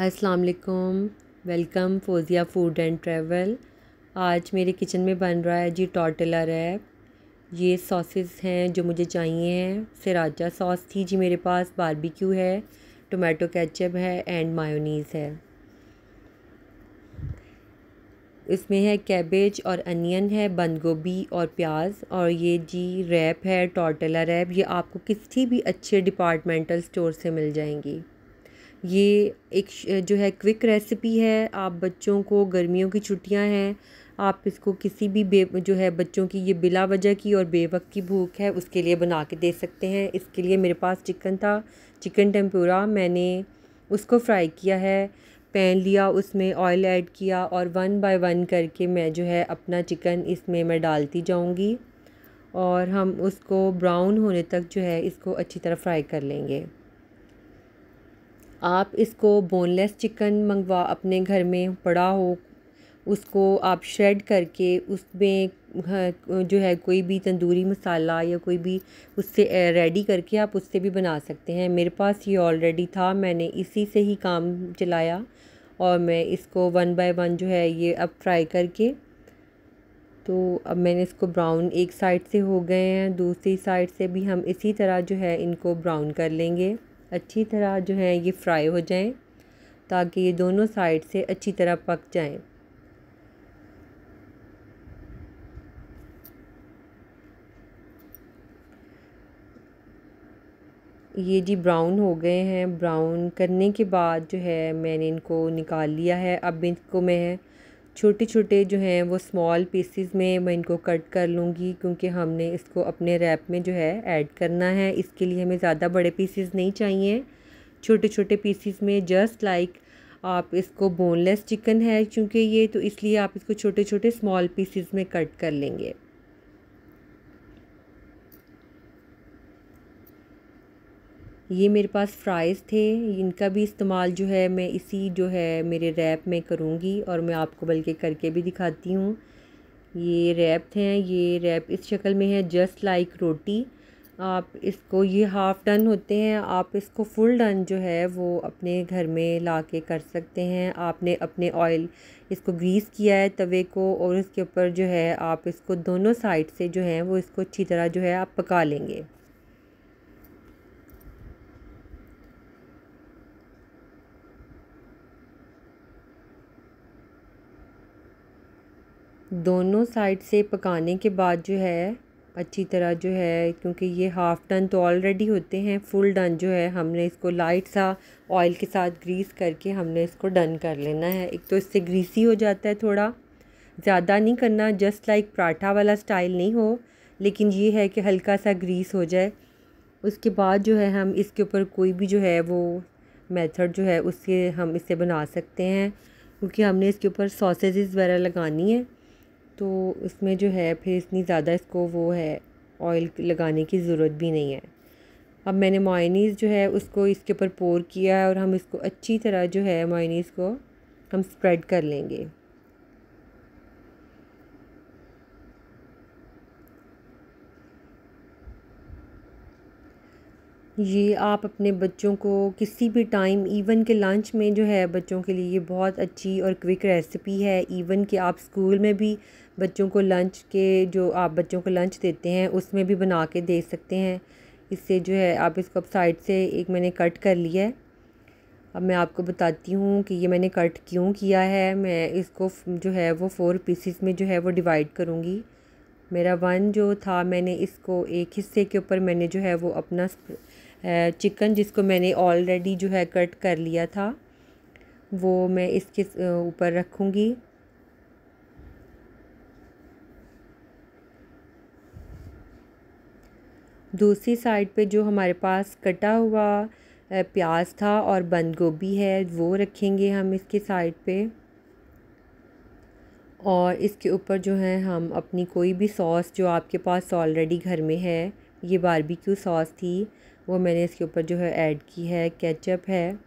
अस्सलाम वालेकुम welcome Fauzia food and travel आज मेरे किचन में बन रहा है जी टॉर्टेला रैप ये सॉसेस हैं जो मुझे चाहिए हैं सिराजा सॉस थी जी मेरे पास बारबेक्यू है टोमेटो केचप है एंड मायोनीज़ है इसमें है कैबेज और अनियन है बंद गोभी और प्याज और ये जी रैप है टॉर्टेला रैप ये आपको किसी भी अच्छे डिपार्टमेंटल स्टोर से मिल जाएंगी ये एक जो है क्विक रेसिपी है आप बच्चों को गर्मियों की छुट्टियां हैं आप इसको किसी भी बे जो है बच्चों की ये बिला वजह की और बेवक की भूख है उसके लिए बना के दे सकते हैं इसके लिए मेरे पास चिकन था चिकन टेम्पूरा मैंने उसको फ्राई किया है पैन लिया उसमें ऑयल ऐड किया और वन बाय वन करके मैं जो है अपना चिकन इसमें मैं डालती जाऊंगी और हम उसको ब्राउन होने तक जो है इसको अच्छी तरह फ्राई कर लेंगे आप इसको बोनलेस चिकन मंगवा अपने घर में पड़ा हो उसको आप श्रेड करके उसमें हाँ, जो है कोई भी तंदूरी मसाला या कोई भी उससे रेडी करके आप उससे भी बना सकते हैं मेरे पास ये ऑलरेडी था मैंने इसी से ही काम चलाया और मैं इसको वन बाय वन जो है ये अब फ्राई करके तो अब मैंने इसको ब्राउन एक साइड से हो गए हैं दूसरी साइड से भी हम इसी तरह जो है इनको ब्राउन कर लेंगे अच्छी तरह जो है ये फ्राई हो जाएं ताकि ये दोनों साइड से अच्छी तरह पक जाएं ये जी ब्राउन हो गए हैं ब्राउन करने के बाद जो है मैंने इनको निकाल लिया है अब इनको मैं छोटे छोटे जो हैं वो स्मॉल पीसीज में मैं इनको कट कर लूँगी क्योंकि हमने इसको अपने रैप में जो है ऐड करना है इसके लिए हमें ज़्यादा बड़े पीसीज नहीं चाहिए छोटे छोटे पीसीज में जस्ट लाइक आप इसको बोनलेस चिकन है क्योंकि ये तो इसलिए आप इसको छोटे छोटे स्मॉल पीसीज में कट कर लेंगे ये मेरे पास फ़्राइज़ थे इनका भी इस्तेमाल जो है मैं इसी जो है मेरे रैप में करूँगी और मैं आपको बल्कि करके भी दिखाती हूँ ये रैप थे ये रैप इस शक्ल में है जस्ट लाइक रोटी आप इसको ये हाफ़ डन होते हैं आप इसको फुल डन जो है वो अपने घर में ला के कर सकते हैं आपने अपने ऑयल इसको ग्रीस किया है तवे को और इसके ऊपर जो है आप इसको दोनों साइड से जो है वो इसको अच्छी तरह जो है आप पका लेंगे दोनों साइड से पकाने के बाद जो है अच्छी तरह जो है क्योंकि ये हाफ़ डन तो ऑलरेडी होते हैं फुल डन जो है हमने इसको लाइट सा ऑयल के साथ ग्रीस करके हमने इसको डन कर लेना है एक तो इससे ग्रीसी हो जाता है थोड़ा ज़्यादा नहीं करना जस्ट लाइक पराठा वाला स्टाइल नहीं हो लेकिन ये है कि हल्का सा ग्रीस हो जाए उसके बाद जो है हम इसके ऊपर कोई भी जो है वो मेथड जो है उससे हम इसे बना सकते हैं क्योंकि हमने इसके ऊपर सॉसेज़ वगैरह लगानी है तो उसमें जो है फिर इतनी ज़्यादा इसको वो है ऑयल लगाने की ज़रूरत भी नहीं है अब मैंने मोइनीज़ जो है उसको इसके ऊपर पोर किया है और हम इसको अच्छी तरह जो है मोइनीज़ को हम स्प्रेड कर लेंगे ये आप अपने बच्चों को किसी भी टाइम इवन के लंच में जो है बच्चों के लिए ये बहुत अच्छी और क्विक रेसिपी है इवन कि आप स्कूल में भी बच्चों को लंच के जो आप बच्चों को लंच देते हैं उसमें भी बना के दे सकते हैं इससे जो है आप इसको अब साइड से एक मैंने कट कर लिया है अब मैं आपको बताती हूँ कि ये मैंने कट क्यों किया है मैं इसको जो है वो फ़ोर पीसीस में जो है वो डिवाइड करूँगी मेरा वन जो था मैंने इसको एक हिस्से के ऊपर मैंने जो है वो अपना चिकन जिसको मैंने ऑलरेडी जो है कट कर लिया था वो मैं इसके ऊपर रखूँगी दूसरी साइड पे जो हमारे पास कटा हुआ प्याज था और बंद गोभी है वो रखेंगे हम इसके साइड पे और इसके ऊपर जो है हम अपनी कोई भी सॉस जो आपके पास ऑलरेडी घर में है ये बारबेक्यू सॉस थी वो मैंने इसके ऊपर जो है ऐड की है केचप है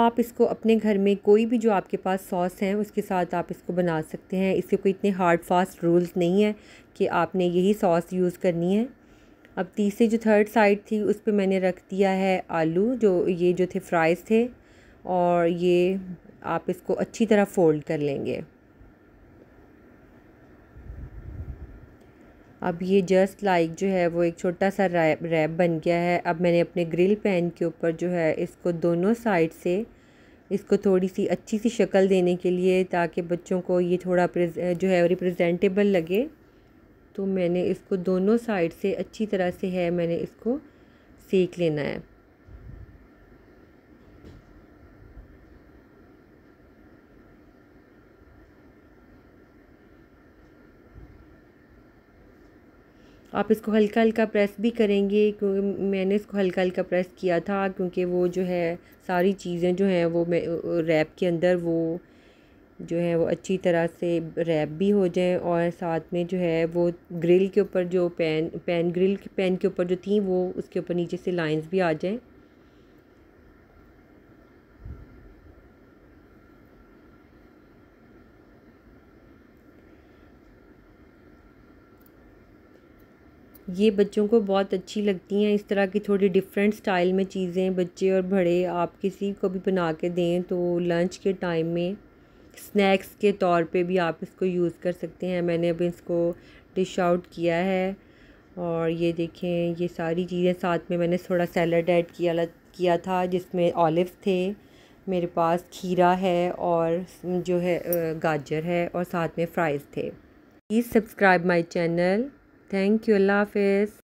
आप इसको अपने घर में कोई भी जो आपके पास सॉस हैं उसके साथ आप इसको बना सकते हैं इसके कोई इतने हार्ड फास्ट रूल्स नहीं है कि आपने यही सॉस यूज़ करनी है अब तीसरी जो थर्ड साइड थी उस पर मैंने रख दिया है आलू जो ये जो थे फ्राइज़ थे और ये आप इसको अच्छी तरह फ़ोल्ड कर लेंगे अब ये जस्ट लाइक जो है वो एक छोटा सा रैप रैप बन गया है अब मैंने अपने ग्रिल पैन के ऊपर जो है इसको दोनों साइड से इसको थोड़ी सी अच्छी सी शक्ल देने के लिए ताकि बच्चों को ये थोड़ा जो है रिप्रजेंटेबल लगे तो मैंने इसको दोनों साइड से अच्छी तरह से है मैंने इसको सेक लेना है आप इसको हल्का हल्का प्रेस भी करेंगे क्योंकि मैंने इसको हल्का हल्का प्रेस किया था क्योंकि वो जो है सारी चीज़ें जो हैं वो रैप के अंदर वो जो है वो अच्छी तरह से रैप भी हो जाएं और साथ में जो है वो ग्रिल के ऊपर जो पैन पैन ग्रिल पैन के ऊपर जो थी वो उसके ऊपर नीचे से लाइंस भी आ जाएं ये बच्चों को बहुत अच्छी लगती हैं इस तरह की थोड़ी डिफरेंट स्टाइल में चीज़ें बच्चे और बड़े आप किसी को भी बना के दें तो लंच के टाइम में स्नैक्स के तौर पे भी आप इसको यूज़ कर सकते हैं मैंने अभी इसको डिश आउट किया है और ये देखें ये सारी चीज़ें साथ में मैंने थोड़ा सैलड ऐड किया किया था जिसमें ऑलिव थे मेरे पास खीरा है और जो है गाजर है और साथ में फ्राइज़ थे please subscribe my channel thank you अल्लाह हाफिज़